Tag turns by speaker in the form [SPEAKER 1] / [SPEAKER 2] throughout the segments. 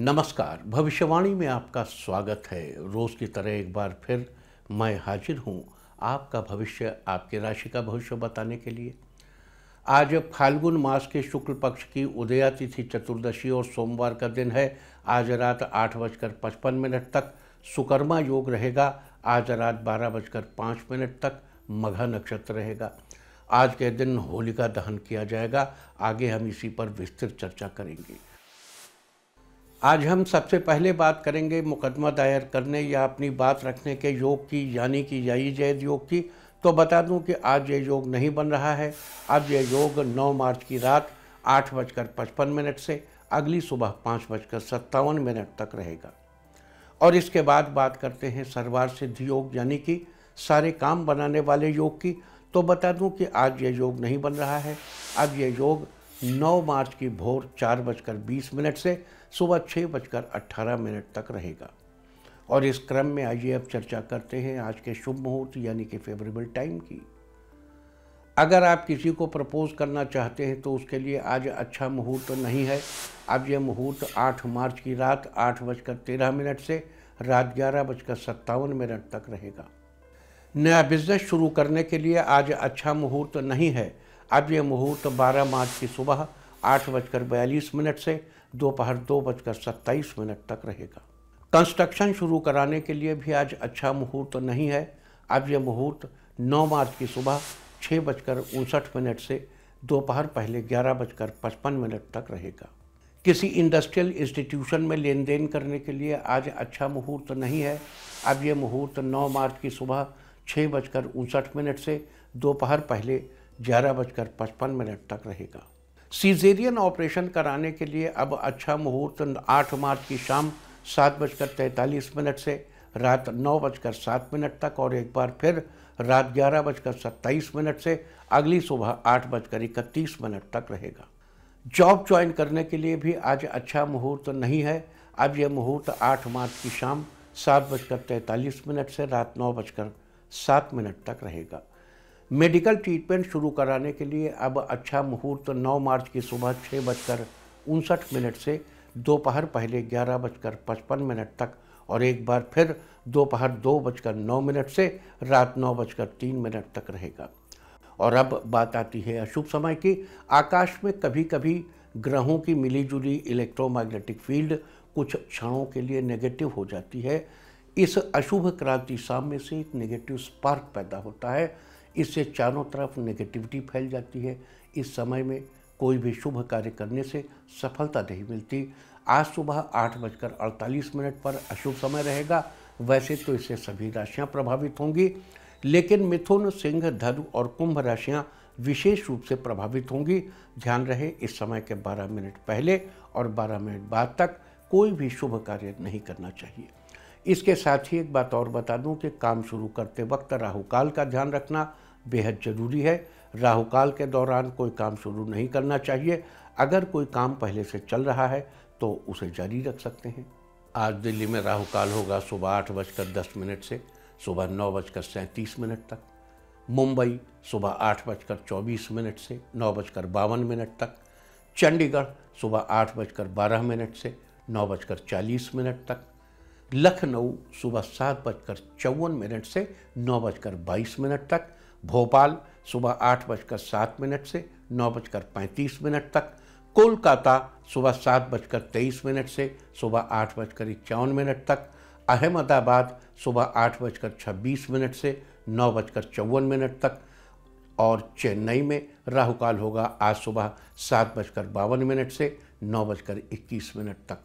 [SPEAKER 1] नमस्कार भविष्यवाणी में आपका स्वागत है रोज़ की तरह एक बार फिर मैं हाजिर हूँ आपका भविष्य आपकी राशि का भविष्य बताने के लिए आज फाल्गुन मास के शुक्ल पक्ष की उदया तिथि चतुर्दशी और सोमवार का दिन है आज रात आठ बजकर पचपन मिनट तक सुकर्मा योग रहेगा आज रात बारह बजकर पाँच मिनट तक मघा नक्षत्र रहेगा आज के दिन होलिका दहन किया जाएगा आगे हम इसी पर विस्तृत चर्चा करेंगे आज हम सबसे पहले बात करेंगे मुकदमा दायर करने या अपनी बात रखने के योग की यानी कि यही जैद योग की तो बता दूं कि आज ये योग नहीं बन रहा है आज ये योग 9 मार्च की रात आठ बजकर पचपन मिनट से अगली सुबह पाँच बजकर सत्तावन मिनट तक रहेगा और इसके बाद बात करते हैं सरवार सिद्धि योग यानी कि सारे काम बनाने वाले योग की तो बता दूं कि आज ये योग नहीं बन रहा है अब ये योग 9 मार्च की भोर चार बजकर बीस मिनट से सुबह छः बजकर अट्ठारह मिनट तक रहेगा और इस क्रम में आइए अब चर्चा करते हैं आज के शुभ मुहूर्त यानी कि फेवरेबल टाइम की अगर आप किसी को प्रपोज करना चाहते हैं तो उसके लिए आज अच्छा मुहूर्त तो नहीं है अब यह मुहूर्त 8 मार्च की रात आठ बजकर तेरह मिनट से रात ग्यारह बजकर सत्तावन मिनट तक रहेगा नया बिजनेस शुरू करने के लिए आज अच्छा मुहूर्त तो नहीं है अब यह मुहूर्त 12 मार्च की सुबह आठ बजकर बयालीस मिनट से दोपहर दो, बजकर सत्ताईस मिनट तक रहेगा कंस्ट्रक्शन शुरू कराने के लिए भी आज अच्छा मुहूर्त नहीं है अब यह मुहूर्त 9 मार्च की सुबह छः बजकर उनसठ मिनट से दोपहर पहले ग्यारह बजकर पचपन मिनट तक रहेगा किसी इंडस्ट्रियल इंस्टीट्यूशन में लेन देन करने के लिए आज अच्छा मुहूर्त नहीं है अब यह मुहूर्त 9 मार्च की सुबह छः बजकर उनसठ मिनट से दोपहर पहले ग्यारह बजकर पचपन मिनट तक रहेगा सीजेरियन ऑपरेशन कराने के लिए अब अच्छा मुहूर्त आठ मार्च की शाम सात बजकर तैंतालीस मिनट से रात नौ बजकर सात मिनट तक और एक बार फिर रात ग्यारह बजकर सत्ताईस मिनट से अगली सुबह आठ बजकर इकतीस मिनट तक रहेगा जॉब ज्वाइन करने के लिए भी आज अच्छा मुहूर्त नहीं है अब यह मुहूर्त आठ मार्च की शाम सात बजकर तैंतालीस मिनट से रात नौ बजकर सात मिनट तक रहेगा मेडिकल ट्रीटमेंट शुरू कराने के लिए अब अच्छा मुहूर्त तो 9 मार्च की सुबह छः बजकर उनसठ मिनट से दोपहर पहले ग्यारह बजकर पचपन मिनट तक और एक बार फिर दोपहर दो, दो बजकर नौ मिनट से रात नौ बजकर तीन मिनट तक रहेगा और अब बात आती है अशुभ समय की आकाश में कभी कभी ग्रहों की मिलीजुली इलेक्ट्रोमैग्नेटिक फील्ड कुछ क्षणों के लिए नेगेटिव हो जाती है इस अशुभ क्रांति साम्य से एक नेगेटिव स्पार्क पैदा होता है इससे चारों तरफ नेगेटिविटी फैल जाती है इस समय में कोई भी शुभ कार्य करने से सफलता नहीं मिलती आज सुबह आठ बजकर अड़तालीस मिनट पर अशुभ समय रहेगा वैसे तो इससे सभी राशियां प्रभावित होंगी लेकिन मिथुन सिंह धनु और कुंभ राशियां विशेष रूप से प्रभावित होंगी ध्यान रहे इस समय के 12 मिनट पहले और 12 मिनट बाद तक कोई भी शुभ कार्य नहीं करना चाहिए इसके साथ ही एक बात और बता दूं कि काम शुरू करते वक्त राहुकाल का ध्यान रखना बेहद ज़रूरी है राहुकाल के दौरान कोई काम शुरू नहीं करना चाहिए अगर कोई काम पहले से चल रहा है तो उसे जारी रख सकते हैं आज दिल्ली में राहुकाल होगा सुबह आठ बजकर दस मिनट से सुबह नौ बजकर सैंतीस मिनट तक मुंबई सुबह आठ बजकर चौबीस मिनट से नौ बजकर बावन मिनट तक चंडीगढ़ सुबह आठ बजकर बारह मिनट से नौ बजकर चालीस मिनट तक लखनऊ सुबह सात बजकर चौवन मिनट से नौ बजकर बाईस मिनट तक भोपाल सुबह आठ बजकर सात मिनट से नौ बजकर पैंतीस मिनट तक कोलकाता सुबह सात बजकर तेईस मिनट से सुबह आठ बजकर इक्यावन मिनट तक अहमदाबाद सुबह आठ बजकर छब्बीस मिनट से नौ बजकर चौवन मिनट तक और चेन्नई में राहुकाल होगा आज सुबह सात बजकर बावन मिनट से नौ बजकर इक्कीस मिनट तक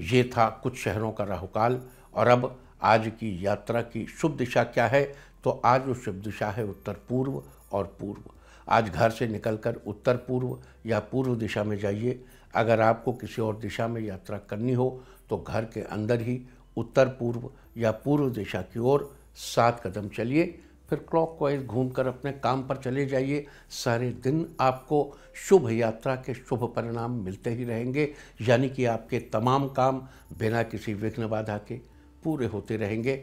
[SPEAKER 1] ये था कुछ शहरों का राहुकाल और अब आज की यात्रा की शुभ दिशा क्या है तो आज वो शुभ दिशा है उत्तर पूर्व और पूर्व आज घर से निकलकर उत्तर पूर्व या पूर्व दिशा में जाइए अगर आपको किसी और दिशा में यात्रा करनी हो तो घर के अंदर ही उत्तर पूर्व या पूर्व दिशा की ओर सात कदम चलिए फिर वाइज घूमकर अपने काम पर चले जाइए सारे दिन आपको शुभ यात्रा के शुभ परिणाम मिलते ही रहेंगे यानी कि आपके तमाम काम बिना किसी विघ्न बाधा के पूरे होते रहेंगे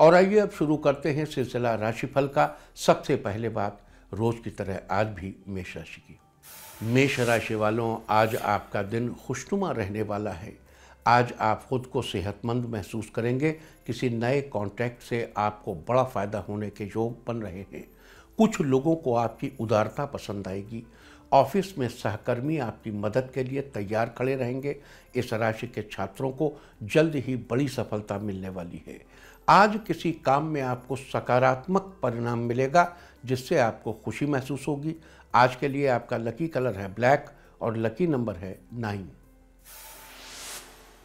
[SPEAKER 1] और आइए अब शुरू करते हैं सिलसिला राशिफल का सबसे पहले बात रोज़ की तरह आज भी मेष राशि की मेष राशि वालों आज आपका दिन खुशनुमा रहने वाला है आज आप ख़ुद को सेहतमंद महसूस करेंगे किसी नए कॉन्टैक्ट से आपको बड़ा फ़ायदा होने के योग बन रहे हैं कुछ लोगों को आपकी उदारता पसंद आएगी ऑफिस में सहकर्मी आपकी मदद के लिए तैयार खड़े रहेंगे इस राशि के छात्रों को जल्द ही बड़ी सफलता मिलने वाली है आज किसी काम में आपको सकारात्मक परिणाम मिलेगा जिससे आपको खुशी महसूस होगी आज के लिए आपका लकी कलर है ब्लैक और लकी नंबर है नाइन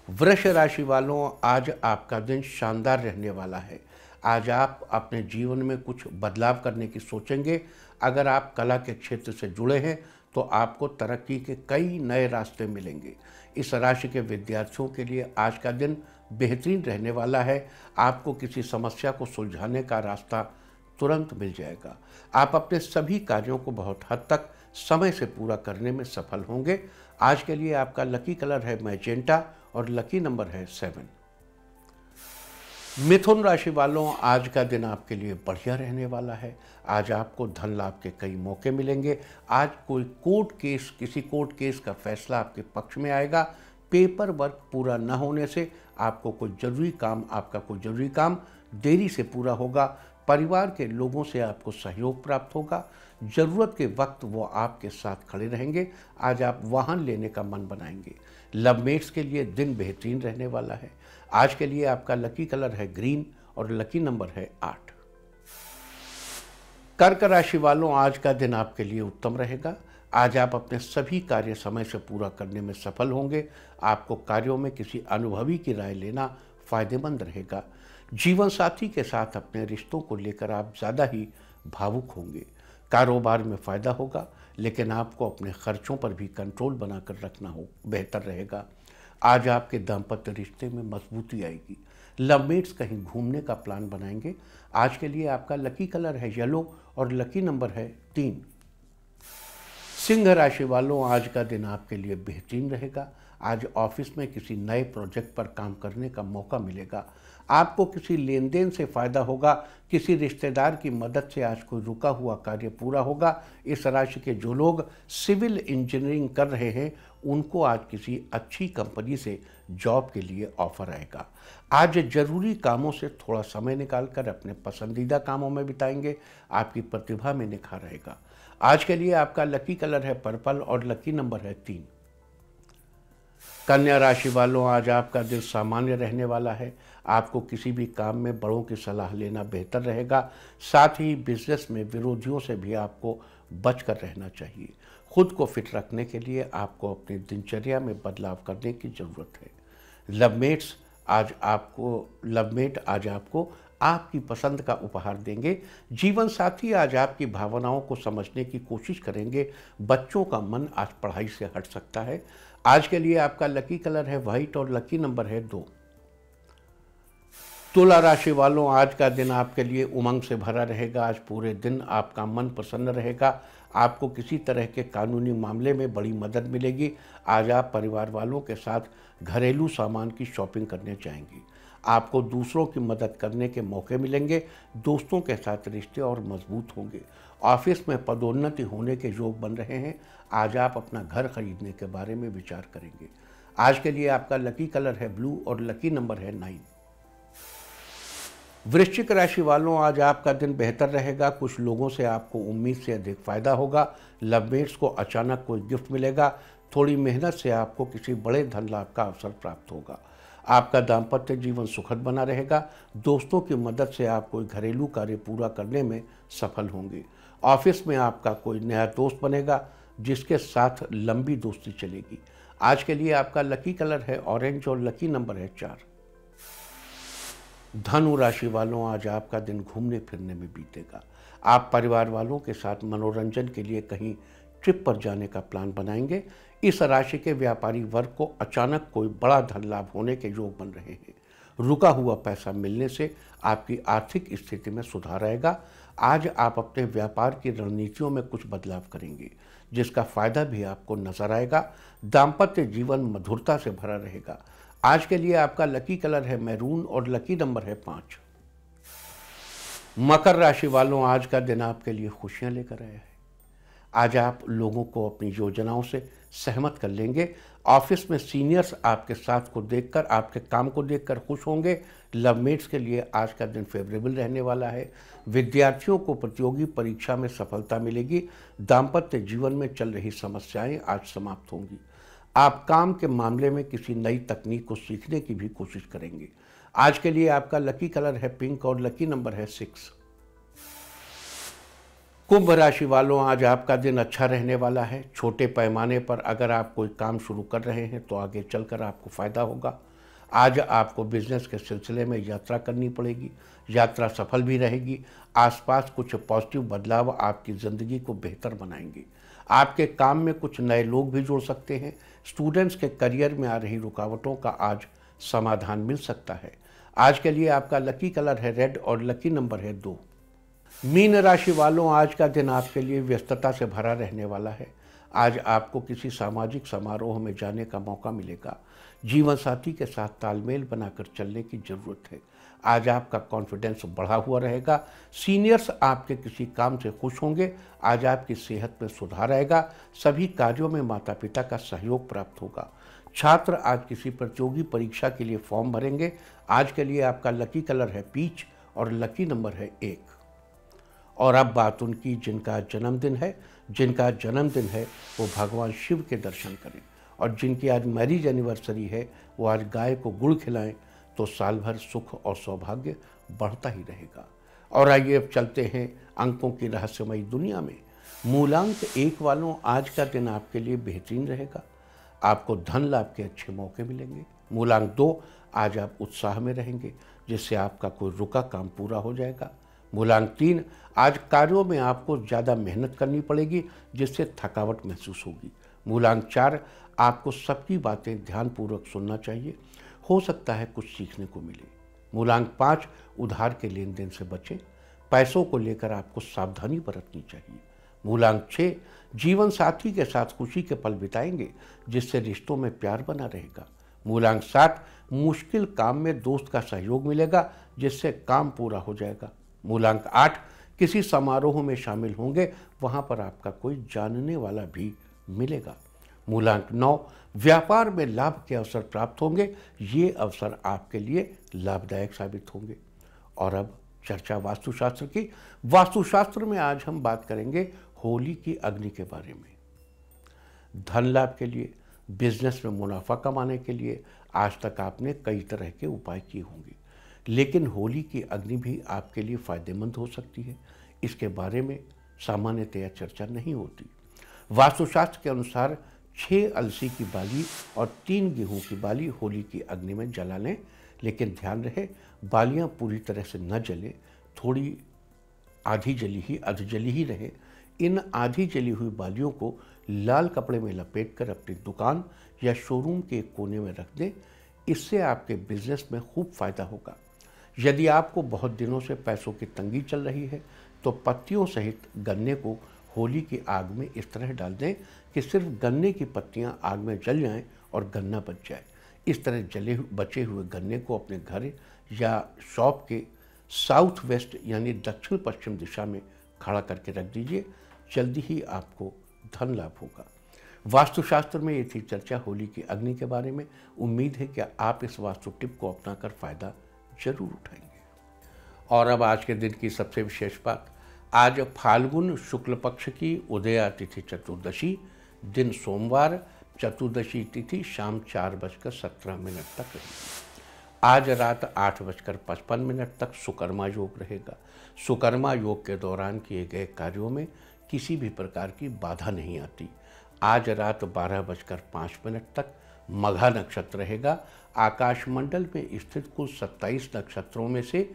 [SPEAKER 1] वृष राशि वालों आज आपका दिन शानदार रहने वाला है आज आप अपने जीवन में कुछ बदलाव करने की सोचेंगे अगर आप कला के क्षेत्र से जुड़े हैं तो आपको तरक्की के कई नए रास्ते मिलेंगे इस राशि के विद्यार्थियों के लिए आज का दिन बेहतरीन रहने वाला है आपको किसी समस्या को सुलझाने का रास्ता तुरंत मिल जाएगा आप अपने सभी कार्यों को बहुत हद तक समय से पूरा करने में सफल होंगे आज के लिए आपका लकी कलर है मैजेंटा और लकी नंबर है सेवन मिथुन राशि वालों आज का दिन आपके लिए बढ़िया रहने वाला है आज आपको धन लाभ के कई मौके मिलेंगे आज कोई कोर्ट केस किसी कोर्ट केस का फैसला आपके पक्ष में आएगा पेपर वर्क पूरा न होने से आपको कोई जरूरी काम आपका कोई जरूरी काम देरी से पूरा होगा परिवार के लोगों से आपको सहयोग प्राप्त होगा ज़रूरत के वक्त वो आपके साथ खड़े रहेंगे आज आप वाहन लेने का मन बनाएंगे लव मेट्स के लिए दिन बेहतरीन रहने वाला है आज के लिए आपका लकी कलर है ग्रीन और लकी नंबर है आठ कर्क राशि वालों आज का दिन आपके लिए उत्तम रहेगा आज आप अपने सभी कार्य समय से पूरा करने में सफल होंगे आपको कार्यों में किसी अनुभवी की राय लेना फायदेमंद रहेगा जीवन साथी के साथ अपने रिश्तों को लेकर आप ज़्यादा ही भावुक होंगे कारोबार में फायदा होगा लेकिन आपको अपने खर्चों पर भी कंट्रोल बनाकर रखना हो बेहतर रहेगा आज आपके दाम्पत्य रिश्ते में मजबूती आएगी लवमेट्स कहीं घूमने का प्लान बनाएंगे आज के लिए आपका लकी कलर है येलो और लकी नंबर है तीन सिंह राशि वालों आज का दिन आपके लिए बेहतरीन रहेगा आज ऑफिस में किसी नए प्रोजेक्ट पर काम करने का मौका मिलेगा आपको किसी लेन देन से फ़ायदा होगा किसी रिश्तेदार की मदद से आज कोई रुका हुआ कार्य पूरा होगा इस राशि के जो लोग सिविल इंजीनियरिंग कर रहे हैं उनको आज किसी अच्छी कंपनी से जॉब के लिए ऑफर आएगा आज जरूरी कामों से थोड़ा समय निकालकर अपने पसंदीदा कामों में बिताएंगे आपकी प्रतिभा में निखार रहेगा आज के लिए आपका लकी कलर है पर्पल और लकी नंबर है तीन कन्या राशि वालों आज आपका दिन सामान्य रहने वाला है आपको किसी भी काम में बड़ों की सलाह लेना बेहतर रहेगा साथ ही बिजनेस में विरोधियों से भी आपको बच कर रहना चाहिए खुद को फिट रखने के लिए आपको अपनी दिनचर्या में बदलाव करने की ज़रूरत है लवमेट्स आज आपको लवमेट आज आपको आपकी पसंद का उपहार देंगे जीवन साथी आज आपकी भावनाओं को समझने की कोशिश करेंगे बच्चों का मन आज पढ़ाई से हट सकता है आज के लिए आपका लकी कलर है वाइट और लकी नंबर है दो तुला राशि वालों आज का दिन आपके लिए उमंग से भरा रहेगा आज पूरे दिन आपका मन प्रसन्न रहेगा आपको किसी तरह के कानूनी मामले में बड़ी मदद मिलेगी आज आप परिवार वालों के साथ घरेलू सामान की शॉपिंग करने जाएंगी आपको दूसरों की मदद करने के मौके मिलेंगे दोस्तों के साथ रिश्ते और मजबूत होंगे ऑफिस में पदोन्नति होने के योग बन रहे हैं आज आप अपना घर खरीदने के बारे में विचार करेंगे आज के लिए आपका लकी कलर है ब्लू और लकी नंबर है नाइन वृश्चिक राशि वालों आज आपका दिन बेहतर रहेगा कुछ लोगों से आपको उम्मीद से अधिक फायदा होगा लवमेट्स को अचानक कोई गिफ्ट मिलेगा थोड़ी मेहनत से आपको किसी बड़े धन लाभ का अवसर प्राप्त होगा आपका दाम्पत्य जीवन सुखद बना रहेगा दोस्तों की मदद से आप कोई घरेलू कार्य पूरा करने में सफल होंगे ऑफिस में आपका कोई नया दोस्त बनेगा जिसके साथ लंबी दोस्ती चलेगी आज के लिए आपका लकी कलर है ऑरेंज और लकी नंबर है चार धनु राशि वालों आज आपका दिन घूमने फिरने में बीतेगा आप परिवार वालों के साथ मनोरंजन के लिए कहीं ट्रिप पर जाने का प्लान बनाएंगे इस राशि के व्यापारी वर्ग को अचानक कोई बड़ा धन लाभ होने के योग बन रहे हैं रुका हुआ पैसा मिलने से आपकी आर्थिक स्थिति में सुधार आएगा आज आप अपने व्यापार की रणनीतियों में कुछ बदलाव करेंगे जिसका फायदा भी आपको नजर आएगा दाम्पत्य जीवन मधुरता से भरा रहेगा आज के लिए आपका लकी कलर है मैरून और लकी नंबर है पांच मकर राशि वालों आज का दिन आपके लिए खुशियां लेकर आया है आज आप लोगों को अपनी योजनाओं से सहमत कर लेंगे ऑफिस में सीनियर्स आपके साथ को देखकर आपके काम को देखकर खुश होंगे लवमेट्स के लिए आज का दिन फेवरेबल रहने वाला है विद्यार्थियों को प्रतियोगी परीक्षा में सफलता मिलेगी दाम्पत्य जीवन में चल रही समस्याएं आज समाप्त होंगी आप काम के मामले में किसी नई तकनीक को सीखने की भी कोशिश करेंगे आज के लिए आपका लकी कलर है पिंक और लकी नंबर है सिक्स कुंभ राशि वालों आज आपका दिन अच्छा रहने वाला है छोटे पैमाने पर अगर आप कोई काम शुरू कर रहे हैं तो आगे चलकर आपको फ़ायदा होगा आज आपको बिजनेस के सिलसिले में यात्रा करनी पड़ेगी यात्रा सफल भी रहेगी आसपास कुछ पॉजिटिव बदलाव आपकी ज़िंदगी को बेहतर बनाएंगे आपके काम में कुछ नए लोग भी जुड़ सकते हैं स्टूडेंट्स के करियर में आ रही रुकावटों का आज समाधान मिल सकता है आज के लिए आपका लकी कलर है रेड और लकी नंबर है दो मीन राशि वालों आज का दिन आपके लिए व्यस्तता से भरा रहने वाला है आज आपको किसी सामाजिक समारोह में जाने का मौका मिलेगा जीवन साथी के साथ तालमेल बनाकर चलने की जरूरत है आज आपका कॉन्फिडेंस बढ़ा हुआ रहेगा सीनियर्स आपके किसी काम से खुश होंगे आज आपकी सेहत में सुधार आएगा सभी कार्यों में माता पिता का सहयोग प्राप्त होगा छात्र आज किसी प्रतियोगी परीक्षा के लिए फॉर्म भरेंगे आज के लिए आपका लकी कलर है पीच और लकी नंबर है एक और अब बात उनकी जिनका जन्मदिन है जिनका जन्मदिन है वो भगवान शिव के दर्शन करें और जिनकी आज मैरिज एनिवर्सरी है वो आज गाय को गुड़ खिलाएं तो साल भर सुख और सौभाग्य बढ़ता ही रहेगा और आइए अब चलते हैं अंकों की रहस्यमयी दुनिया में मूलांक एक वालों आज का दिन आपके लिए बेहतरीन रहेगा आपको धन लाभ के अच्छे मौके मिलेंगे मूलांक दो आज आप उत्साह में रहेंगे जिससे आपका कोई रुका काम पूरा हो जाएगा मूलांक तीन आज कार्यों में आपको ज़्यादा मेहनत करनी पड़ेगी जिससे थकावट महसूस होगी मूलांक चार आपको सबकी बातें ध्यानपूर्वक सुनना चाहिए हो सकता है कुछ सीखने को मिले मूलांक पाँच उधार के लेन देन से बचें पैसों को लेकर आपको सावधानी बरतनी चाहिए मूलांक छः जीवन साथी के साथ खुशी के पल बिताएंगे जिससे रिश्तों में प्यार बना रहेगा मूलांक सात मुश्किल काम में दोस्त का सहयोग मिलेगा जिससे काम पूरा हो जाएगा मूलांक आठ किसी समारोह में शामिल होंगे वहां पर आपका कोई जानने वाला भी मिलेगा मूलांक नौ व्यापार में लाभ के अवसर प्राप्त होंगे ये अवसर आपके लिए लाभदायक साबित होंगे और अब चर्चा वास्तुशास्त्र की वास्तुशास्त्र में आज हम बात करेंगे होली की अग्नि के बारे में धन लाभ के लिए बिजनेस में मुनाफा कमाने के लिए आज तक आपने कई तरह के उपाय किए होंगे लेकिन होली की अग्नि भी आपके लिए फायदेमंद हो सकती है इसके बारे में सामान्यतया चर्चा नहीं होती वास्तुशास्त्र के अनुसार छः अलसी की बाली और तीन गेहूं की बाली होली की अग्नि में जला लें लेकिन ध्यान रहे बालियां पूरी तरह से न जले थोड़ी आधी जली ही अध जली ही रहे इन आधी जली हुई बालियों को लाल कपड़े में लपेट कर अपनी दुकान या शोरूम के कोने में रख दें इससे आपके बिजनेस में खूब फ़ायदा होगा यदि आपको बहुत दिनों से पैसों की तंगी चल रही है तो पत्तियों सहित गन्ने को होली की आग में इस तरह डाल दें कि सिर्फ गन्ने की पत्तियां आग में जल जाएं और गन्ना बच जाए इस तरह जले बचे हुए गन्ने को अपने घर या शॉप के साउथ वेस्ट यानी दक्षिण पश्चिम दिशा में खड़ा करके रख दीजिए जल्दी ही आपको धन लाभ होगा वास्तुशास्त्र में ये थी चर्चा होली की अग्नि के बारे में उम्मीद है कि आप इस वास्तु टिप को अपना कर फ़ायदा जरूर उठाएंगे और अब आज के दिन की सबसे विशेष बात आज फाल्गुन शुक्ल पक्ष की उदया तिथि चतुर्दशी दिन सोमवार चतुर्दशी तिथि शाम चार बजकर सत्रह मिनट तक आज रात आठ बजकर पचपन मिनट तक सुकर्मा योग रहेगा सुकर्मा योग के दौरान किए गए कार्यों में किसी भी प्रकार की बाधा नहीं आती आज रात बारह बजकर पाँच मिनट तक मघा नक्षत्र रहेगा आकाशमंडल में स्थित कुल 27 नक्षत्रों में से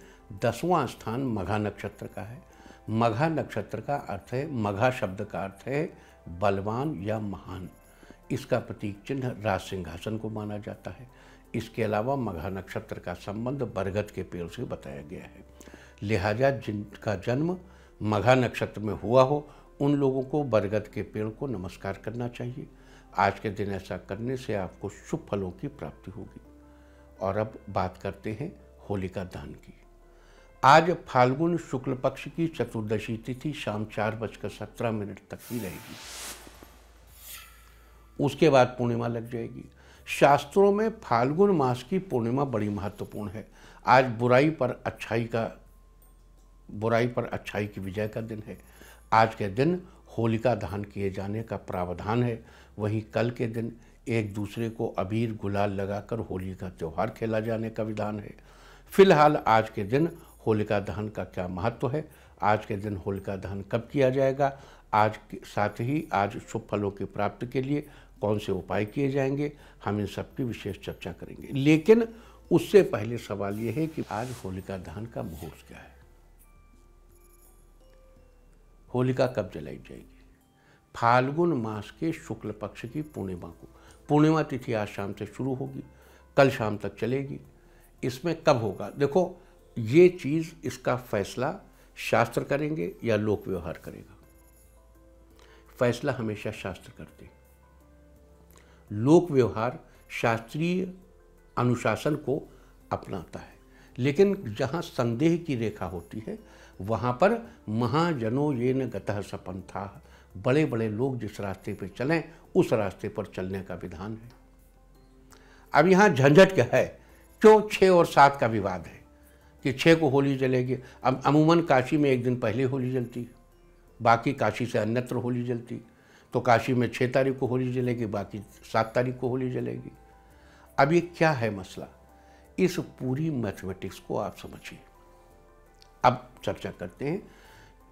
[SPEAKER 1] दसवां स्थान मघा नक्षत्र का है मघा नक्षत्र का अर्थ है मघा शब्द का अर्थ है बलवान या महान इसका प्रतीक चिन्ह राज सिंहासन को माना जाता है इसके अलावा मघा नक्षत्र का संबंध बरगद के पेड़ से बताया गया है लिहाजा जिनका जन्म मघा नक्षत्र में हुआ हो उन लोगों को बरगद के पेड़ को नमस्कार करना चाहिए आज के दिन ऐसा करने से आपको शुभ फलों की प्राप्ति होगी और अब बात करते हैं होलिका दहन की आज फाल्गुन शुक्ल पक्ष की चतुर्दशी तिथि शाम चार बजकर सत्रह मिनट तक ही रहेगी उसके बाद पूर्णिमा लग जाएगी शास्त्रों में फाल्गुन मास की पूर्णिमा बड़ी महत्वपूर्ण है आज बुराई पर अच्छाई का बुराई पर अच्छाई की विजय का दिन है आज के दिन होलिका दहन किए जाने का प्रावधान है वहीं कल के दिन एक दूसरे को अबीर गुलाल लगाकर होली का त्यौहार खेला जाने का विधान है फिलहाल आज के दिन होलिका दहन का क्या महत्व है आज के दिन होलिका दहन कब किया जाएगा आज के साथ ही आज शुभ फलों की प्राप्ति के लिए कौन से उपाय किए जाएंगे हम इन सब की विशेष चर्चा करेंगे लेकिन उससे पहले सवाल यह है कि आज होलिका दहन का मुहूर्त क्या है होलिका कब जलाई जाएगी फाल्गुन मास के शुक्ल पक्ष की पूर्णिमा को पूर्णिमा तिथि आज शाम से शुरू होगी कल शाम तक चलेगी इसमें कब होगा देखो ये चीज़ इसका फैसला शास्त्र करेंगे या लोक व्यवहार करेगा फैसला हमेशा शास्त्र करते लोक व्यवहार शास्त्रीय अनुशासन को अपनाता है लेकिन जहाँ संदेह की रेखा होती है वहाँ पर महाजनो ये न गतः था बड़े बड़े लोग जिस रास्ते पर चलें उस रास्ते पर चलने का विधान है अब यहाँ झंझट क्या है क्यों छः और सात का विवाद है कि छः को होली जलेगी अब अमूमन काशी में एक दिन पहले होली जलती बाकी काशी से अन्यत्र होली जलती तो काशी में छः तारीख को होली जलेगी बाकी सात तारीख को होली जलेगी अब ये क्या है मसला इस पूरी मैथमेटिक्स को आप समझिए अब चर्चा करते हैं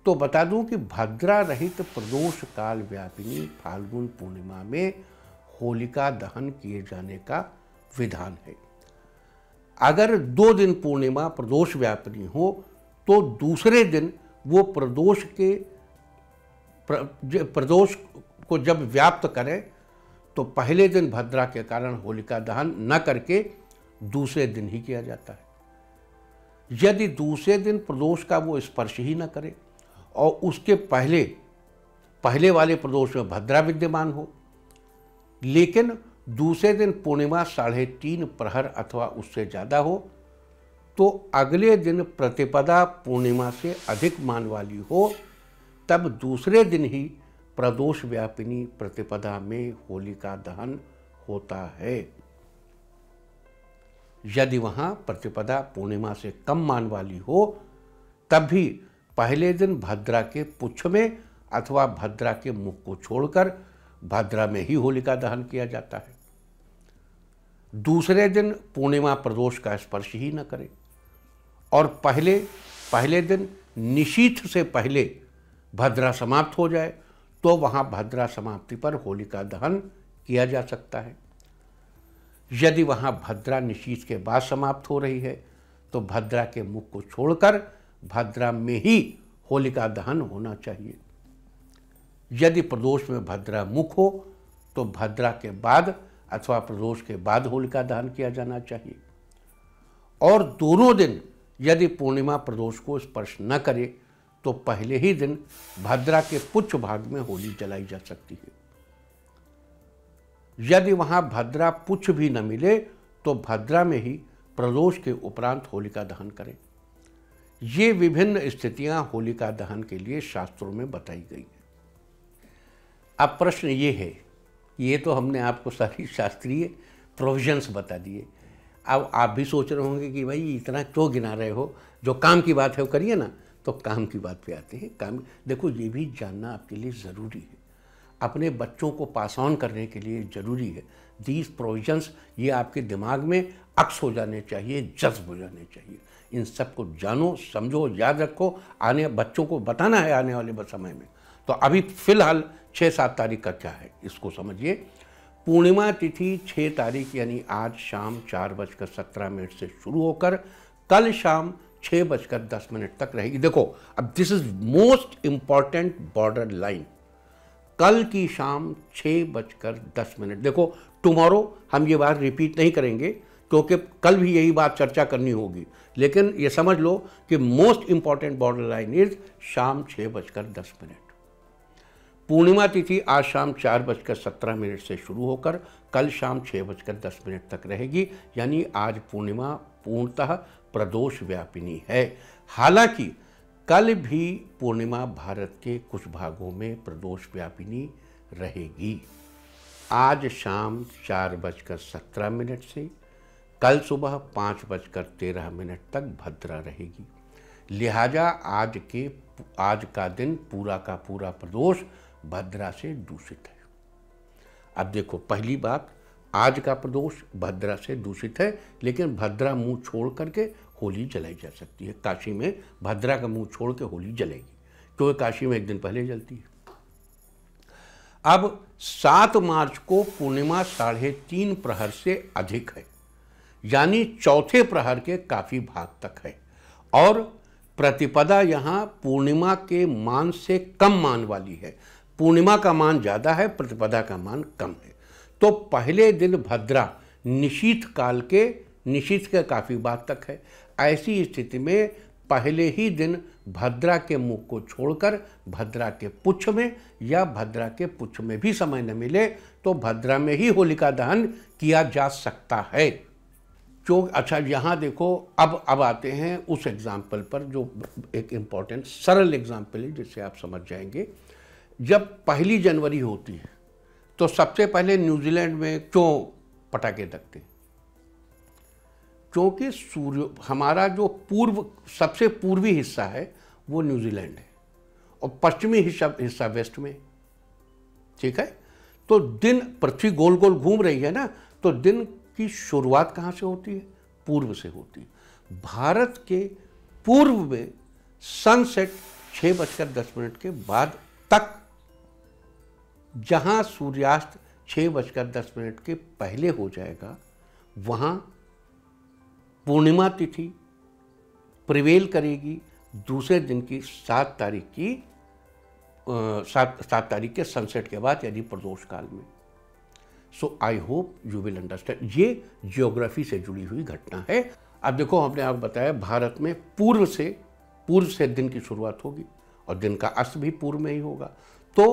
[SPEAKER 1] तो बता दूं कि भद्रा रहित प्रदोष काल व्यापिनी फाल्गुन पूर्णिमा में होलिका दहन किए जाने का विधान है अगर दो दिन पूर्णिमा प्रदोष व्यापिनी हो तो दूसरे दिन वो प्रदोष के प्र, प्रदोष को जब व्याप्त करें तो पहले दिन भद्रा के कारण होलिका दहन न करके दूसरे दिन ही किया जाता है यदि दूसरे दिन प्रदोष का वो स्पर्श ही न करे और उसके पहले पहले वाले प्रदोष में भद्रा विद्यमान हो लेकिन दूसरे दिन पूर्णिमा साढ़े तीन प्रहर अथवा उससे ज़्यादा हो तो अगले दिन प्रतिपदा पूर्णिमा से अधिक मान वाली हो तब दूसरे दिन ही प्रदोष व्यापिनी प्रतिपदा में होलिका दहन होता है यदि वहाँ प्रतिपदा पूर्णिमा से कम मान वाली हो तब भी पहले दिन भद्रा के पुच्छ में अथवा भद्रा के मुख को छोड़कर भद्रा में ही होलिका दहन किया जाता है दूसरे दिन पूर्णिमा प्रदोष का स्पर्श ही न करें और पहले पहले दिन निशीथ से पहले भद्रा समाप्त हो जाए तो वहाँ भद्रा समाप्ति पर होलिका दहन किया जा सकता है यदि वहाँ भद्रा निशीथ के बाद समाप्त हो रही है तो भद्रा के मुख को छोड़कर भद्रा में ही होलिका दहन होना चाहिए यदि प्रदोष में भद्रा मुख हो तो भद्रा के बाद अथवा प्रदोष के बाद होलिका दहन किया जाना चाहिए और दोनों दिन यदि पूर्णिमा प्रदोष को स्पर्श न करे तो पहले ही दिन भद्रा के पुच्छ भाग में होली जलाई जा सकती है यदि वहां भद्रा पुच्छ भी न मिले तो भद्रा में ही प्रदोष के उपरांत होलिका दहन करें ये विभिन्न स्थितियां होलिका दहन के लिए शास्त्रों में बताई गई हैं अब प्रश्न ये है ये तो हमने आपको सारी शास्त्रीय प्रोविजंस बता दिए अब आप भी सोच रहे होंगे कि भाई इतना क्यों गिना रहे हो जो काम की बात है वो करिए ना तो काम की बात पे आते हैं काम देखो ये भी जानना आपके लिए ज़रूरी है अपने बच्चों को पास ऑन करने के लिए ज़रूरी है दीज प्रोविजंस ये आपके दिमाग में अक्स हो जाने चाहिए जज्ब हो जाने चाहिए इन सबको जानो समझो याद रखो आने बच्चों को बताना है आने वाले समय में तो अभी फिलहाल छः सात तारीख का क्या है इसको समझिए पूर्णिमा तिथि छः तारीख यानी आज शाम चार बजकर सत्रह मिनट से शुरू होकर कल शाम छः बजकर दस मिनट तक रहेगी देखो अब this is most important border line कल की शाम छः बजकर दस मिनट देखो टुमारो हम ये बात रिपीट नहीं करेंगे क्योंकि कल भी यही बात चर्चा करनी होगी लेकिन ये समझ लो कि most important border line is शाम छः बजकर दस मिनट पूर्णिमा तिथि आज शाम चार बजकर सत्रह मिनट से शुरू होकर कल शाम छः बजकर दस मिनट तक रहेगी यानी आज पूर्णिमा पूर्णतः प्रदोष व्यापिनी है हालांकि कल भी पूर्णिमा भारत के कुछ भागों में प्रदोष व्यापिनी रहेगी आज शाम चार बजकर सत्रह मिनट से कल सुबह पाँच बजकर तेरह मिनट तक भद्रा रहेगी लिहाजा आज के आज का दिन पूरा का पूरा प्रदोष भद्रा से दूषित है अब देखो पहली बात आज का प्रदोष भद्रा से दूषित है लेकिन भद्रा मुंह छोड़ करके होली जलाई जा सकती है काशी में भद्रा का मुंह छोड़ के होली जलेगी क्योंकि काशी में एक दिन पहले जलती है अब सात मार्च को पूर्णिमा साढ़े तीन प्रहर से अधिक है यानी चौथे प्रहर के काफ़ी भाग तक है और प्रतिपदा यहाँ पूर्णिमा के मान से कम मान वाली है पूर्णिमा का मान ज़्यादा है प्रतिपदा का मान कम है तो पहले दिन भद्रा निशीत काल के निशीत के काफ़ी भाग तक है ऐसी स्थिति में पहले ही दिन भद्रा के मुख को छोड़कर भद्रा के पुच्छ में या भद्रा के पुच्छ में भी समय न मिले तो भद्रा में ही होलिका दहन किया जा सकता है जो अच्छा यहाँ देखो अब अब आते हैं उस एग्ज़ाम्पल पर जो एक इम्पॉर्टेंट सरल एग्ज़ाम्पल है जिससे आप समझ जाएंगे जब पहली जनवरी होती है तो सबसे पहले न्यूजीलैंड में क्यों पटाखे दगते क्योंकि सूर्य हमारा जो पूर्व सबसे पूर्वी हिस्सा है वो न्यूजीलैंड है और पश्चिमी हिस्सा हिस्सा वेस्ट में ठीक है तो दिन पृथ्वी गोल गोल घूम रही है ना तो दिन की शुरुआत कहाँ से होती है पूर्व से होती है भारत के पूर्व में सनसेट छः बजकर दस मिनट के बाद तक जहाँ सूर्यास्त छः बजकर दस मिनट के पहले हो जाएगा वहाँ पूर्णिमा तिथि प्रिवेल करेगी दूसरे दिन की सात तारीख की सात सात तारीख के सनसेट के बाद यानी प्रदोष काल में so I hope you will understand ये जियोग्राफी से जुड़ी हुई घटना है अब देखो हमने आप बताया भारत में पूर्व से पूर्व से दिन की शुरुआत होगी और दिन का अस्त भी पूर्व में ही होगा तो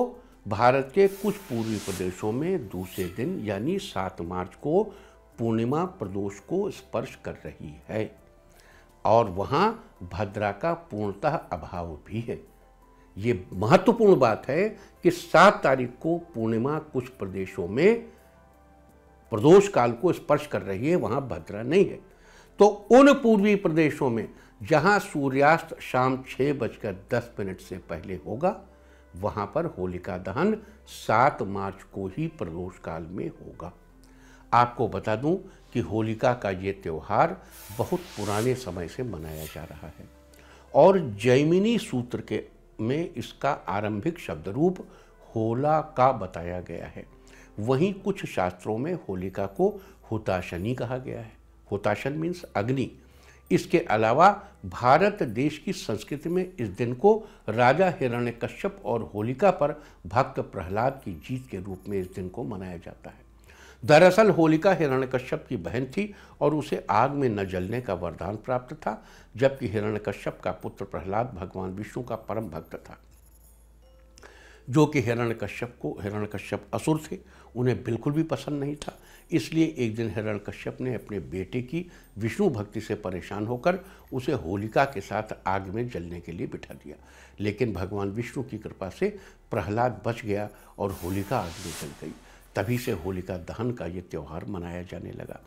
[SPEAKER 1] भारत के कुछ पूर्वी प्रदेशों में दूसरे दिन यानी सात मार्च को पूर्णिमा प्रदोष को स्पर्श कर रही है और वहाँ भद्रा का पूर्णतः अभाव भी है ये महत्वपूर्ण बात है कि सात तारीख को पूर्णिमा कुछ प्रदेशों में प्रदोष काल को स्पर्श कर रही है वहाँ भद्रा नहीं है तो उन पूर्वी प्रदेशों में जहाँ सूर्यास्त शाम छः बजकर दस मिनट से पहले होगा वहाँ पर होलिका दहन सात मार्च को ही प्रदोष काल में होगा आपको बता दूं कि होलिका का ये त्यौहार बहुत पुराने समय से मनाया जा रहा है और जैमिनी सूत्र के में इसका आरंभिक शब्द रूप होला का बताया गया है वहीं कुछ शास्त्रों में होलिका को हुताशनी कहा गया है होताशन मीन्स अग्नि इसके अलावा भारत देश की संस्कृति में इस दिन को राजा हिरण्य कश्यप और होलिका पर भक्त प्रहलाद की जीत के रूप में इस दिन को मनाया जाता है दरअसल होलिका हिरण्य कश्यप की बहन थी और उसे आग में न जलने का वरदान प्राप्त था जबकि हिरण्य कश्यप का पुत्र प्रहलाद भगवान विष्णु का परम भक्त था जो कि हिरण्य कश्यप को हिरण्य कश्यप असुर थे उन्हें बिल्कुल भी पसंद नहीं था इसलिए एक दिन हिरण कश्यप ने अपने बेटे की विष्णु भक्ति से परेशान होकर उसे होलिका के साथ आग में जलने के लिए बिठा दिया लेकिन भगवान विष्णु की कृपा से प्रहलाद बच गया और होलिका आग में जल गई तभी से होलिका दहन का ये त्यौहार मनाया जाने लगा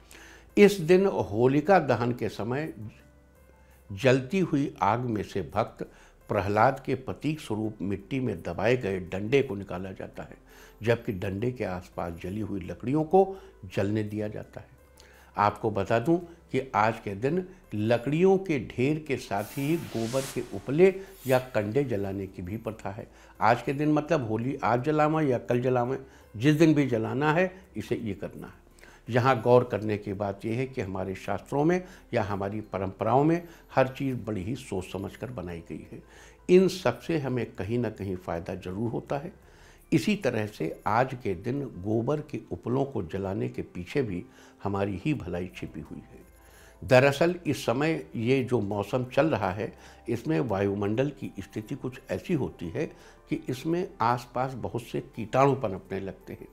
[SPEAKER 1] इस दिन होलिका दहन के समय जलती हुई आग में से भक्त प्रहलाद के प्रतीक स्वरूप मिट्टी में दबाए गए डंडे को निकाला जाता है जबकि डंडे के आसपास जली हुई लकड़ियों को जलने दिया जाता है आपको बता दूं कि आज के दिन लकड़ियों के ढेर के साथ ही गोबर के उपले या कंडे जलाने की भी प्रथा है आज के दिन मतलब होली आज जलावा या कल जलावा जिस दिन भी जलाना है इसे ये करना है यहाँ गौर करने की बात यह है कि हमारे शास्त्रों में या हमारी परंपराओं में हर चीज़ बड़ी ही सोच समझ कर बनाई गई है इन सबसे हमें कहीं ना कहीं फ़ायदा ज़रूर होता है इसी तरह से आज के दिन गोबर के उपलों को जलाने के पीछे भी हमारी ही भलाई छिपी हुई है दरअसल इस समय ये जो मौसम चल रहा है इसमें वायुमंडल की स्थिति कुछ ऐसी होती है कि इसमें आसपास बहुत से कीटाणु पनपने लगते हैं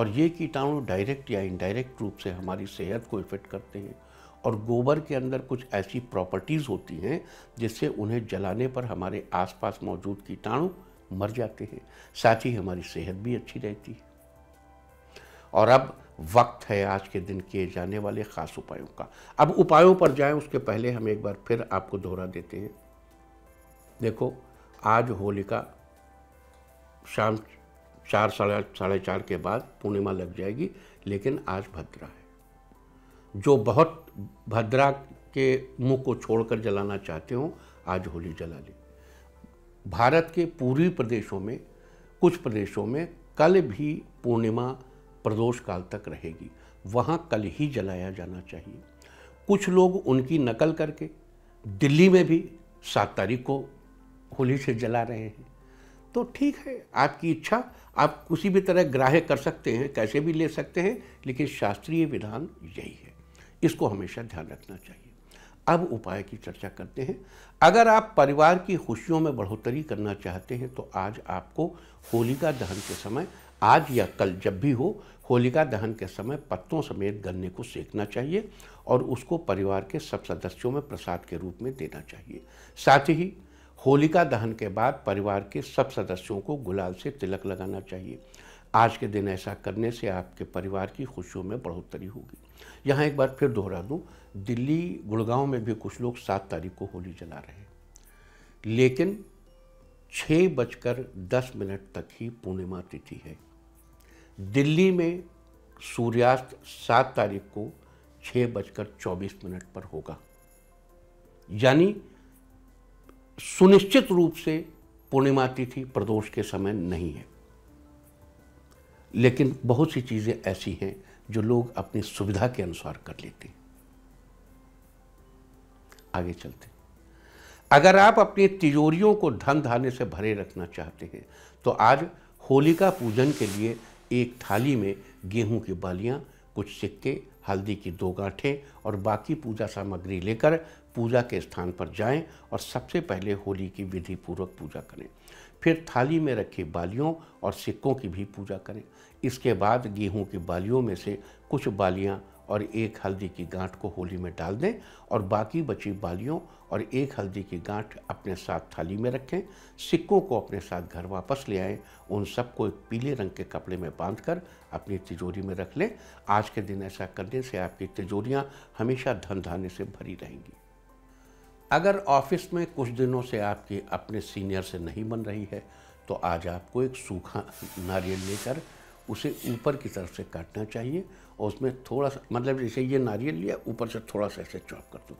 [SPEAKER 1] और ये कीटाणु डायरेक्ट या इनडायरेक्ट रूप से हमारी सेहत को इफेक्ट करते हैं और गोबर के अंदर कुछ ऐसी प्रॉपर्टीज़ होती हैं जिससे उन्हें जलाने पर हमारे आसपास मौजूद कीटाणु मर जाते हैं साथ ही हमारी सेहत भी अच्छी रहती है और अब वक्त है आज के दिन किए जाने वाले ख़ास उपायों का अब उपायों पर जाएं उसके पहले हम एक बार फिर आपको दोहरा देते हैं देखो आज होलिका शाम चार साढ़े साढ़े चार के बाद पूर्णिमा लग जाएगी लेकिन आज भद्रा है जो बहुत भद्रा के मुंह को छोड़कर जलाना चाहते हो आज होली जला ली भारत के पूर्वी प्रदेशों में कुछ प्रदेशों में कल भी पूर्णिमा प्रदोष काल तक रहेगी वहाँ कल ही जलाया जाना चाहिए कुछ लोग उनकी नकल करके दिल्ली में भी सात तारीख को होली से जला रहे हैं तो ठीक है आपकी इच्छा आप किसी भी तरह ग्राह्य कर सकते हैं कैसे भी ले सकते हैं लेकिन शास्त्रीय विधान यही है इसको हमेशा ध्यान रखना चाहिए अब उपाय की चर्चा करते हैं अगर आप परिवार की खुशियों में बढ़ोतरी करना चाहते हैं तो आज आपको होलिका दहन के समय आज या कल जब भी हो होलिका दहन के समय पत्तों समेत गन्ने को सेकना चाहिए और उसको परिवार के सब सदस्यों में प्रसाद के रूप में देना चाहिए साथ ही होलिका दहन के बाद परिवार के सब सदस्यों को गुलाल से तिलक लगाना चाहिए आज के दिन ऐसा करने से आपके परिवार की खुशियों में बढ़ोतरी होगी यहाँ एक बार फिर दोहरा दूँ दिल्ली गुड़गांव में भी कुछ लोग सात तारीख को होली जला रहे हैं लेकिन छः बजकर दस मिनट तक ही पूर्णिमा तिथि है दिल्ली में सूर्यास्त सात तारीख को छः बजकर चौबीस मिनट पर होगा यानी सुनिश्चित रूप से पूर्णिमा तिथि प्रदोष के समय नहीं है लेकिन बहुत सी चीज़ें ऐसी हैं जो लोग अपनी सुविधा के अनुसार कर लेते हैं आगे चलते अगर आप अपनी तिजोरियों को धन धाने से भरे रखना चाहते हैं तो आज होलिका पूजन के लिए एक थाली में गेहूं की बालियां, कुछ सिक्के हल्दी की दो गांठें और बाकी पूजा सामग्री लेकर पूजा के स्थान पर जाएं और सबसे पहले होली की विधि पूर्वक पूजा करें फिर थाली में रखे बालियों और सिक्कों की भी पूजा करें इसके बाद गेहूं की बालियों में से कुछ बालियां और एक हल्दी की गांठ को होली में डाल दें और बाकी बची बालियों और एक हल्दी की गांठ अपने साथ थाली में रखें सिक्कों को अपने साथ घर वापस ले आएं उन सबको एक पीले रंग के कपड़े में बांधकर अपनी तिजोरी में रख लें आज के दिन ऐसा करने से आपकी तिजोरियां हमेशा धन धाने से भरी रहेंगी अगर ऑफिस में कुछ दिनों से आपकी अपने सीनियर से नहीं बन रही है तो आज आपको एक सूखा नारियल लेकर उसे ऊपर की तरफ से काटना चाहिए और उसमें थोड़ा सा मतलब जैसे ये नारियल लिया ऊपर से थोड़ा सा ऐसे चॉप कर दो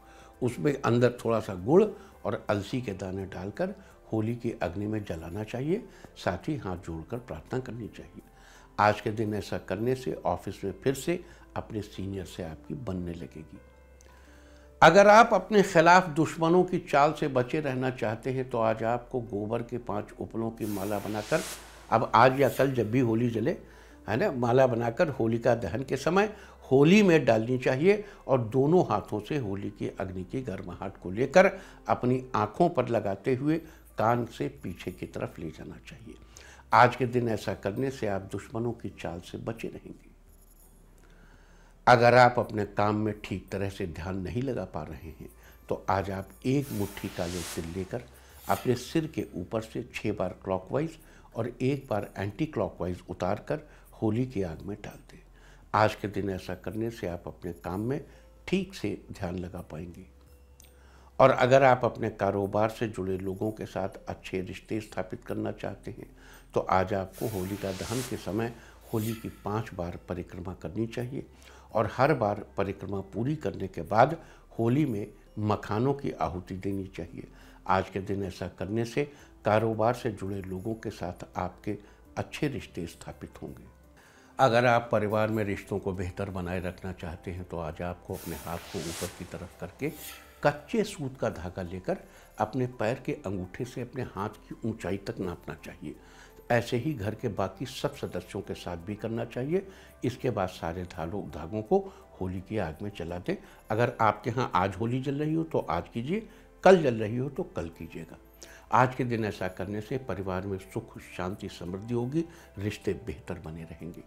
[SPEAKER 1] उसमें अंदर थोड़ा सा गुड़ और अलसी के दाने डालकर होली की अग्नि में जलाना चाहिए साथ ही हाथ जोड़कर प्रार्थना करनी चाहिए आज के दिन ऐसा करने से ऑफिस में फिर से अपने सीनियर से आपकी बनने लगेगी अगर आप अपने खिलाफ दुश्मनों की चाल से बचे रहना चाहते हैं तो आज आपको गोबर के पांच उपलों की माला बनाकर अब आज या कल जब भी होली जले है ना माला बनाकर होलिका दहन के समय होली में डालनी चाहिए और दोनों हाथों से होली की अग्नि की गर्माहट को लेकर अपनी आँखों पर लगाते हुए कान से पीछे की तरफ ले जाना चाहिए आज के दिन ऐसा करने से आप दुश्मनों की चाल से बचे रहेंगे अगर आप अपने काम में ठीक तरह से ध्यान नहीं लगा पा रहे हैं तो आज आप एक मुट्ठी काले तिल लेकर अपने सिर के ऊपर से छः बार क्लॉकवाइज और एक बार एंटी क्लॉकवाइज उतार कर होली की आग में डाल दें आज के दिन ऐसा करने से आप अपने काम में ठीक से ध्यान लगा पाएंगे और अगर आप अपने कारोबार से जुड़े लोगों के साथ अच्छे रिश्ते स्थापित करना चाहते हैं तो आज आपको होलिका दहन के समय होली की पांच बार परिक्रमा करनी चाहिए और हर बार परिक्रमा पूरी करने के बाद होली में मखानों की आहुति देनी चाहिए आज के दिन ऐसा करने से कारोबार से जुड़े लोगों के साथ आपके अच्छे रिश्ते स्थापित होंगे अगर आप परिवार में रिश्तों को बेहतर बनाए रखना चाहते हैं तो आज आपको अपने हाथ को ऊपर की तरफ करके कच्चे सूत का धागा लेकर अपने पैर के अंगूठे से अपने हाथ की ऊंचाई तक नापना चाहिए ऐसे ही घर के बाकी सब सदस्यों के साथ भी करना चाहिए इसके बाद सारे धालों धागों को होली की आग में जला दें अगर आपके यहाँ आज होली जल रही हो तो आज कीजिए कल जल रही हो तो कल कीजिएगा आज के दिन ऐसा करने से परिवार में सुख शांति समृद्धि होगी रिश्ते बेहतर बने रहेंगे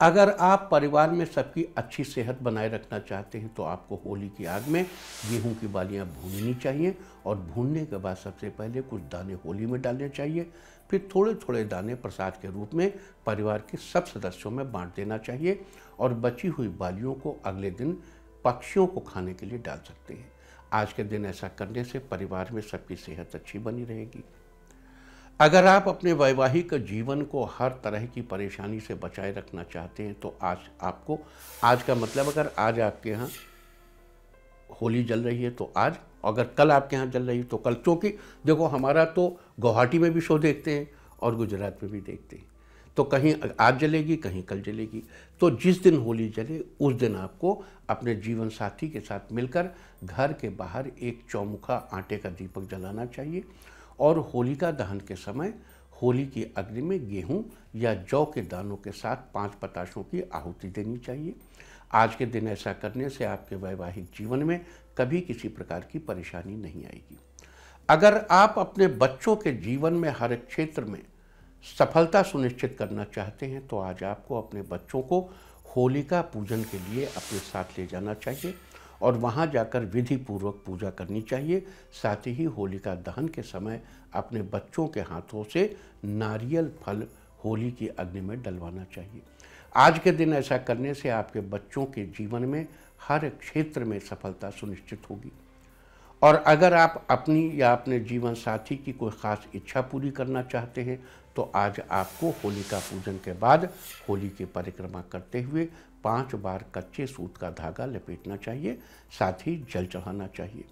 [SPEAKER 1] अगर आप परिवार में सबकी अच्छी सेहत बनाए रखना चाहते हैं तो आपको होली की आग में गेहूं की बालियां भूननी चाहिए और भूनने के बाद सबसे पहले कुछ दाने होली में डालने चाहिए फिर थोड़े थोड़े दाने प्रसाद के रूप में परिवार के सब सदस्यों में बांट देना चाहिए और बची हुई बालियों को अगले दिन पक्षियों को खाने के लिए डाल सकते हैं आज के दिन ऐसा करने से परिवार में सबकी सेहत अच्छी बनी रहेगी अगर आप अपने वैवाहिक जीवन को हर तरह की परेशानी से बचाए रखना चाहते हैं तो आज आपको आज का मतलब अगर आज आपके यहाँ होली जल रही है तो आज अगर कल आपके यहाँ चल रही तो कल क्योंकि देखो हमारा तो गुवाहाटी में भी शो देखते हैं और गुजरात में भी देखते हैं तो कहीं आज जलेगी कहीं कल जलेगी तो जिस दिन होली जले उस दिन आपको अपने जीवन साथी के साथ मिलकर घर के बाहर एक चौमुखा आटे का दीपक जलाना चाहिए और होलिका दहन के समय होली की अग्नि में गेहूं या जौ के दानों के साथ पांच पताशों की आहुति देनी चाहिए आज के दिन ऐसा करने से आपके वैवाहिक जीवन में कभी किसी प्रकार की परेशानी नहीं आएगी अगर आप अपने बच्चों के जीवन में हर एक क्षेत्र में सफलता सुनिश्चित करना चाहते हैं तो आज आपको अपने बच्चों को होलिका पूजन के लिए अपने साथ ले जाना चाहिए और वहाँ जाकर विधि पूर्वक पूजा करनी चाहिए साथ ही होलिका दहन के समय अपने बच्चों के हाथों से नारियल फल होली की अग्नि में डलवाना चाहिए आज के दिन ऐसा करने से आपके बच्चों के जीवन में हर क्षेत्र में सफलता सुनिश्चित होगी और अगर आप अपनी या अपने जीवन साथी की कोई ख़ास इच्छा पूरी करना चाहते हैं तो आज आपको होलिका पूजन के बाद होली की परिक्रमा करते हुए पांच बार कच्चे सूत का धागा लपेटना चाहिए साथ ही जल चढ़ाना चाहिए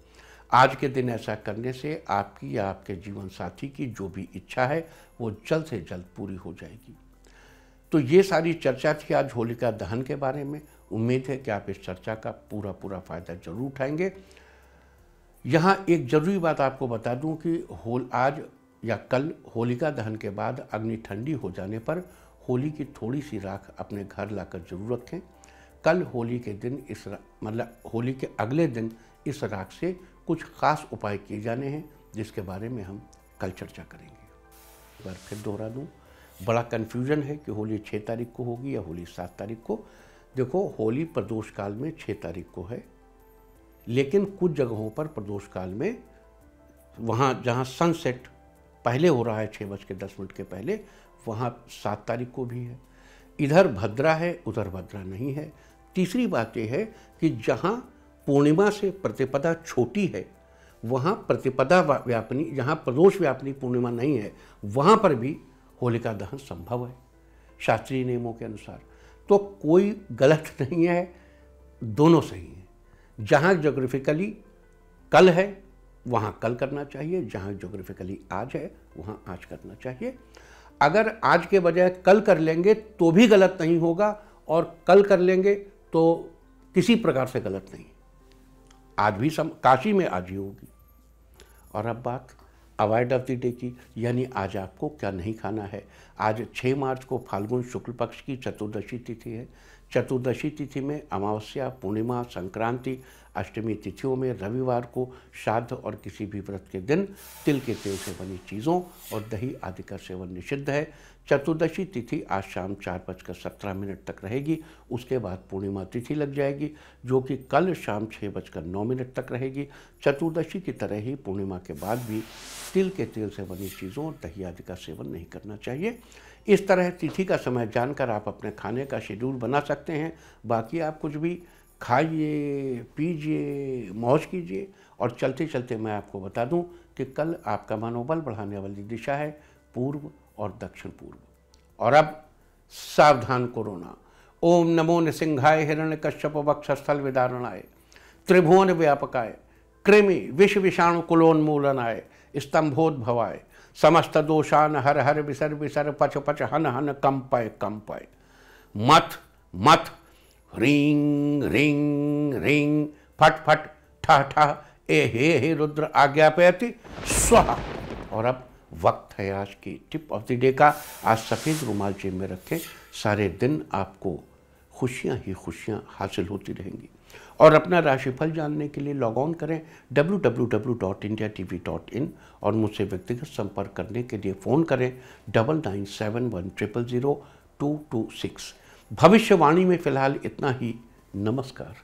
[SPEAKER 1] आज के दिन ऐसा करने से आपकी या आपके जीवन साथी की जो भी इच्छा है वो जल्द से जल्द पूरी हो जाएगी तो ये सारी चर्चा थी आज होलिका दहन के बारे में उम्मीद है कि आप इस चर्चा का पूरा पूरा फ़ायदा जरूर उठाएंगे यहाँ एक ज़रूरी बात आपको बता दूं कि होल आज या कल होलिका दहन के बाद अग्नि ठंडी हो जाने पर होली की थोड़ी सी राख अपने घर लाकर जरूर रखें कल होली के दिन इस मतलब होली के अगले दिन इस राख से कुछ खास उपाय किए जाने हैं जिसके बारे में हम कल चर्चा करेंगे एक बार फिर दोहरा दूँ बड़ा कन्फ्यूजन है कि होली छः तारीख को होगी या होली सात तारीख को देखो होली प्रदोष काल में छः तारीख को है लेकिन कुछ जगहों पर प्रदोष काल में वहाँ जहाँ सनसेट पहले हो रहा है छः बज के दस मिनट के पहले वहाँ सात तारीख को भी है इधर भद्रा है उधर भद्रा नहीं है तीसरी बात यह है कि जहाँ पूर्णिमा से प्रतिपदा छोटी है वहाँ प्रतिपदा व्यापनी जहाँ प्रदोष व्यापनी पूर्णिमा नहीं है वहाँ पर भी होलिका दहन संभव है शास्त्रीय नियमों के अनुसार तो कोई गलत नहीं है दोनों सही हैं जहाँ जोग्राफिकली कल है वहाँ कल करना चाहिए जहाँ जोग्राफिकली आज है वहाँ आज करना चाहिए अगर आज के बजाय कल कर लेंगे तो भी गलत नहीं होगा और कल कर लेंगे तो किसी प्रकार से गलत नहीं आज भी सम काशी में आज ही होगी और अब बात अवॉइड ऑफ द डे की यानी आज आपको क्या नहीं खाना है आज 6 मार्च को फाल्गुन शुक्ल पक्ष की चतुर्दशी तिथि है चतुर्दशी तिथि में अमावस्या पूर्णिमा संक्रांति अष्टमी तिथियों में रविवार को श्राद्ध और किसी भी व्रत के दिन तिल के तेल से बनी चीज़ों और दही आदि का सेवन निषिद्ध है चतुर्दशी तिथि आज शाम चार बजकर सत्रह मिनट तक रहेगी उसके बाद पूर्णिमा तिथि लग जाएगी जो कि कल शाम छः बजकर नौ मिनट तक रहेगी चतुर्दशी की तरह ही पूर्णिमा के बाद भी तिल के तेल से बनी चीज़ों और दही आदि का सेवन नहीं करना चाहिए इस तरह तिथि का समय जानकर आप अपने खाने का शेड्यूल बना सकते हैं बाकी आप कुछ भी खाइए पीजिए मौज कीजिए और चलते चलते मैं आपको बता दूं कि कल आपका मनोबल बढ़ाने वाली दिशा है पूर्व और दक्षिण पूर्व और अब सावधान कोरोना ओम नमो नृसिंहाय हिरण्य कश्यप वक्षस्थल विदारणाय त्रिभुवन व्यापकाय कृमि विष विषाणु कुलोन्मूलनाय स्तंभोद्भवाय समस्त दोषान हर हर विसर विसर पच पच हन हन कंपय कंपय मथ मथ रिंग रिंग रिंग फट फट ठह ठह ए हे हे रुद्र आज्ञापयति स्व और अब वक्त है आज की टिप ऑफ द डे का आज सफ़ेद रुमाल जेब में रखें सारे दिन आपको खुशियाँ ही खुशियाँ हासिल होती रहेंगी और अपना राशिफल जानने के लिए लॉग ऑन करें डब्ल्यू और मुझसे व्यक्तिगत संपर्क करने के लिए फ़ोन करें double nine seven one triple zero two two six भविष्यवाणी में फ़िलहाल इतना ही नमस्कार